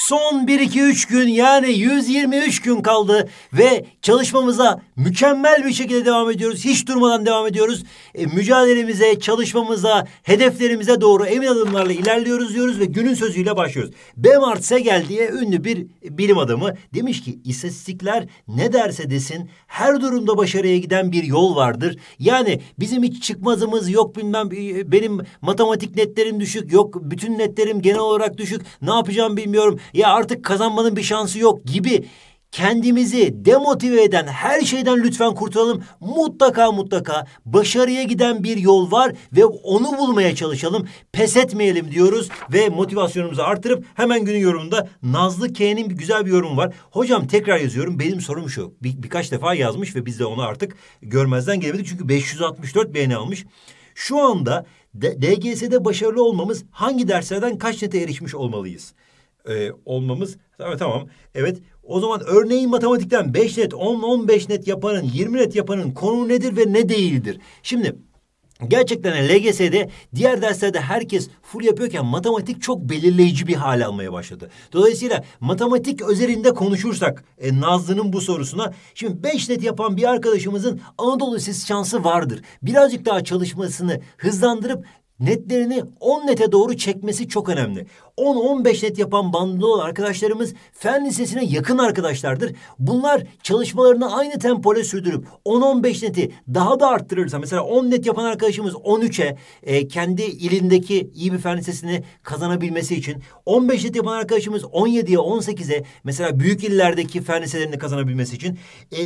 Son 1-2-3 gün yani 123 gün kaldı ve çalışmamıza mükemmel bir şekilde devam ediyoruz. Hiç durmadan devam ediyoruz. E, mücadelemize, çalışmamıza, hedeflerimize doğru emin adımlarla ilerliyoruz diyoruz ve günün sözüyle başlıyoruz. Bemart Segel diye ünlü bir bilim adamı demiş ki istatistikler ne derse desin her durumda başarıya giden bir yol vardır. Yani bizim hiç çıkmazımız yok bilmem e, benim matematik netlerim düşük yok bütün netlerim genel olarak düşük ne yapacağım bilmiyorum ya artık kazanmanın bir şansı yok gibi kendimizi demotive eden her şeyden lütfen kurtulalım. Mutlaka mutlaka başarıya giden bir yol var ve onu bulmaya çalışalım. Pes etmeyelim diyoruz ve motivasyonumuzu artırıp hemen günün yorumunda Nazlı K'nin bir güzel bir yorum var. Hocam tekrar yazıyorum. Benim sorum şu. Bir, birkaç defa yazmış ve biz de onu artık görmezden gelemedik. Çünkü 564 beğeni almış. Şu anda DGS'de başarılı olmamız hangi derslerden kaç nete erişmiş olmalıyız? e, olmamız tamam tamam. Evet o zaman örneğin matematikten 5 net, 10 15 net yapanın, 20 net yapanın konu nedir ve ne değildir? Şimdi Gerçekten LGS'de diğer derslerde herkes full yapıyorken matematik çok belirleyici bir hale almaya başladı. Dolayısıyla matematik özelinde konuşursak e, Nazlı'nın bu sorusuna şimdi 5 net yapan bir arkadaşımızın Anadolu Lisesi şansı vardır. Birazcık daha çalışmasını hızlandırıp netlerini 10 nete doğru çekmesi çok önemli. 10-15 net yapan bandında olan arkadaşlarımız fen lisesine yakın arkadaşlardır. Bunlar çalışmalarını aynı tempoyla sürdürüp 10-15 neti daha da arttırırsa mesela 10 net yapan arkadaşımız 13'e e, kendi ilindeki iyi bir fen lisesini kazanabilmesi için 15 net yapan arkadaşımız 17'ye 18'e mesela büyük illerdeki fen liselerini kazanabilmesi için e,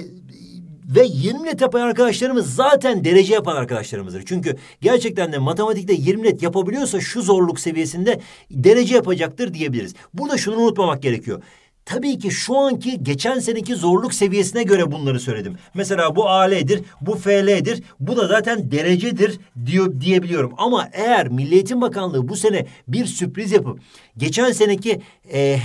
ve 20 net yapan arkadaşlarımız zaten derece yapan arkadaşlarımızdır. Çünkü gerçekten de matematikte 20 net yapabiliyorsa şu zorluk seviyesinde derece yapacaktır diyebiliriz. Burada şunu unutmamak gerekiyor. Tabii ki şu anki geçen seneki zorluk seviyesine göre bunları söyledim. Mesela bu AL'dir, bu FL'dir, bu da zaten derecedir diyor diyebiliyorum. Ama eğer Milli Eğitim Bakanlığı bu sene bir sürpriz yapıp geçen seneki e, e,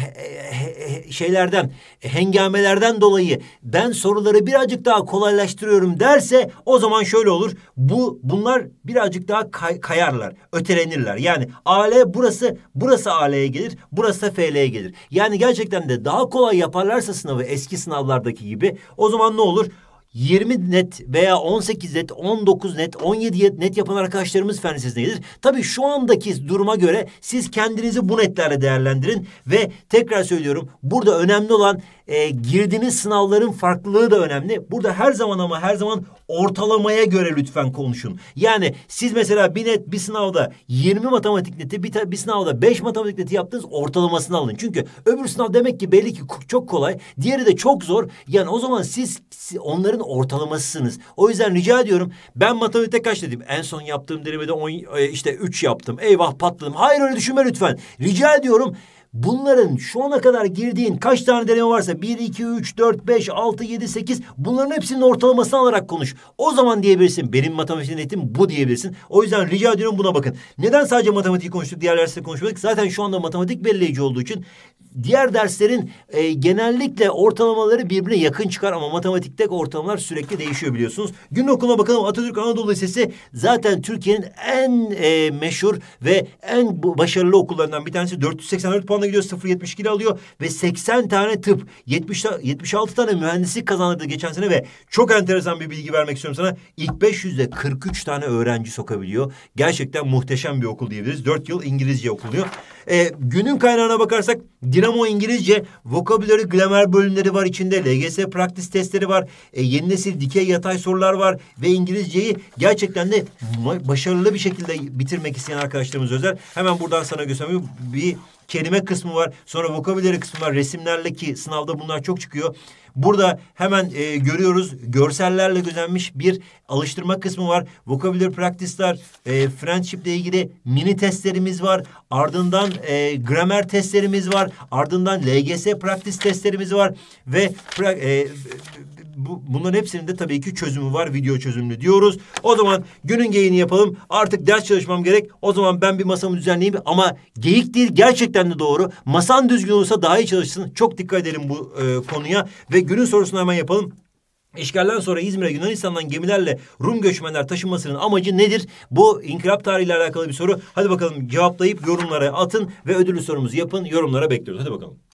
şeylerden, hengamelerden dolayı ben soruları birazcık daha kolaylaştırıyorum derse o zaman şöyle olur. Bu bunlar birazcık daha kay, kayarlar, ötelenirler. Yani AL burası, burası AL'ye gelir, burası da FL'ye gelir. Yani gerçekten de daha kolay yaparlarsa sınavı eski sınavlardaki gibi o zaman ne olur? 20 net veya 18 net, 19 net, 17 net yapan arkadaşlarımız fen lisesine gelir. Tabii şu andaki duruma göre siz kendinizi bu netlerle değerlendirin ve tekrar söylüyorum burada önemli olan e, girdiğiniz sınavların farklılığı da önemli. Burada her zaman ama her zaman ortalamaya göre lütfen konuşun. Yani siz mesela bir net bir sınavda 20 matematik neti bir, bir sınavda 5 matematik neti yaptınız ortalamasını alın. Çünkü öbür sınav demek ki belli ki çok kolay diğeri de çok zor. Yani o zaman siz, onların ortalamasısınız. O yüzden rica ediyorum ben matematikte kaç dedim? En son yaptığım denemede on, e, işte 3 yaptım. Eyvah patladım. Hayır öyle düşünme lütfen. Rica ediyorum Bunların şu ana kadar girdiğin kaç tane deneme varsa bir, iki, üç, dört, beş, altı, yedi, sekiz bunların hepsinin ortalamasını alarak konuş. O zaman diyebilirsin benim matematik netim bu diyebilirsin. O yüzden rica ediyorum buna bakın. Neden sadece matematik konuştuk diğerlerse dersleri konuşmadık? Zaten şu anda matematik belirleyici olduğu için diğer derslerin e, genellikle ortalamaları birbirine yakın çıkar ama matematikte ortalamalar sürekli değişiyor biliyorsunuz. Gün okuluna bakalım Atatürk Anadolu Lisesi zaten Türkiye'nin en e, meşhur ve en başarılı okullarından bir tanesi. 484 puanla gidiyor 0.72 alıyor ve 80 tane tıp 70, 76 tane mühendislik kazandı geçen sene ve çok enteresan bir bilgi vermek istiyorum sana. İlk 500'de 43 tane öğrenci sokabiliyor. Gerçekten muhteşem bir okul diyebiliriz. 4 yıl İngilizce okuluyor. E, günün kaynağına bakarsak Dinamo İngilizce, vokabülleri, gramer bölümleri var içinde. LGS praktis testleri var. E, yeni nesil dikey yatay sorular var. Ve İngilizceyi gerçekten de başarılı bir şekilde bitirmek isteyen arkadaşlarımız özel. Hemen buradan sana göstereyim. Bir kelime kısmı var. Sonra vokabüleri kısmı var. Resimlerle ki sınavda bunlar çok çıkıyor. Burada hemen e, görüyoruz görsellerle gözenmiş bir alıştırma kısmı var. vokabüler practice'lar, e, friendship ile ilgili mini testlerimiz var. Ardından e, gramer testlerimiz var. Ardından LGS practice testlerimiz var ve e, bu, bunların hepsinin de tabii ki çözümü var. Video çözümlü diyoruz. O zaman günün geyini yapalım. Artık ders çalışmam gerek. O zaman ben bir masamı düzenleyeyim. Ama geyik değil gerçekten de doğru. Masan düzgün olursa daha iyi çalışsın. Çok dikkat edelim bu e, konuya. Ve günün sorusunu hemen yapalım. İşgalden sonra İzmir'e Yunanistan'dan gemilerle Rum göçmenler taşınmasının amacı nedir? Bu inkılap tarihiyle alakalı bir soru. Hadi bakalım cevaplayıp yorumlara atın ve ödüllü sorumuzu yapın. Yorumlara bekliyoruz. Hadi bakalım.